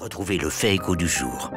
Retrouvez le fait écho du jour.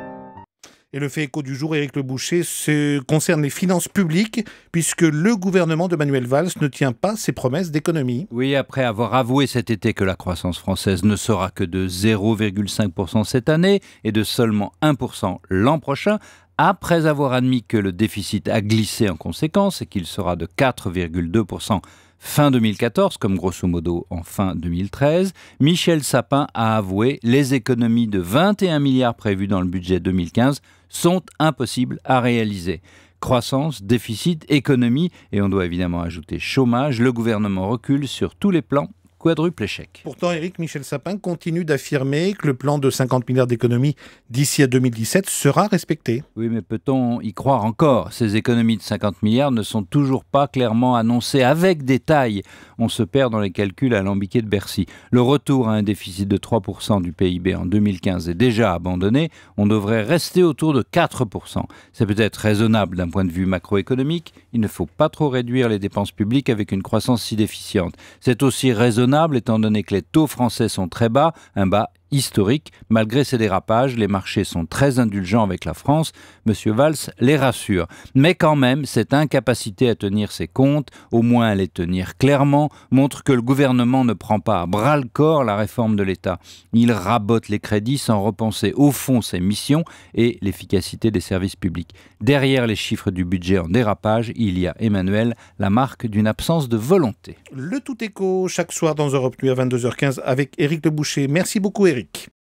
Et le fait écho du jour, Éric Le Boucher, se concerne les finances publiques, puisque le gouvernement de Manuel Valls ne tient pas ses promesses d'économie. Oui, après avoir avoué cet été que la croissance française ne sera que de 0,5% cette année et de seulement 1% l'an prochain, après avoir admis que le déficit a glissé en conséquence et qu'il sera de 4,2% fin 2014, comme grosso modo en fin 2013, Michel Sapin a avoué les économies de 21 milliards prévues dans le budget 2015 sont impossibles à réaliser. Croissance, déficit, économie, et on doit évidemment ajouter chômage, le gouvernement recule sur tous les plans quadruple échec. Pourtant, Éric Michel Sapin continue d'affirmer que le plan de 50 milliards d'économies d'ici à 2017 sera respecté. Oui, mais peut-on y croire encore Ces économies de 50 milliards ne sont toujours pas clairement annoncées avec détail. On se perd dans les calculs à alambiqués de Bercy. Le retour à un déficit de 3% du PIB en 2015 est déjà abandonné. On devrait rester autour de 4%. C'est peut-être raisonnable d'un point de vue macroéconomique. Il ne faut pas trop réduire les dépenses publiques avec une croissance si déficiente. C'est aussi raisonnable étant donné que les taux français sont très bas, un bas historique. Malgré ces dérapages, les marchés sont très indulgents avec la France. M. Valls les rassure. Mais quand même, cette incapacité à tenir ses comptes, au moins à les tenir clairement, montre que le gouvernement ne prend pas à bras le corps la réforme de l'État. Il rabote les crédits sans repenser au fond ses missions et l'efficacité des services publics. Derrière les chiffres du budget en dérapage, il y a, Emmanuel, la marque d'une absence de volonté. Le tout écho chaque soir dans Europe Nuit à 22h15 avec Éric Boucher. Merci beaucoup Éric. like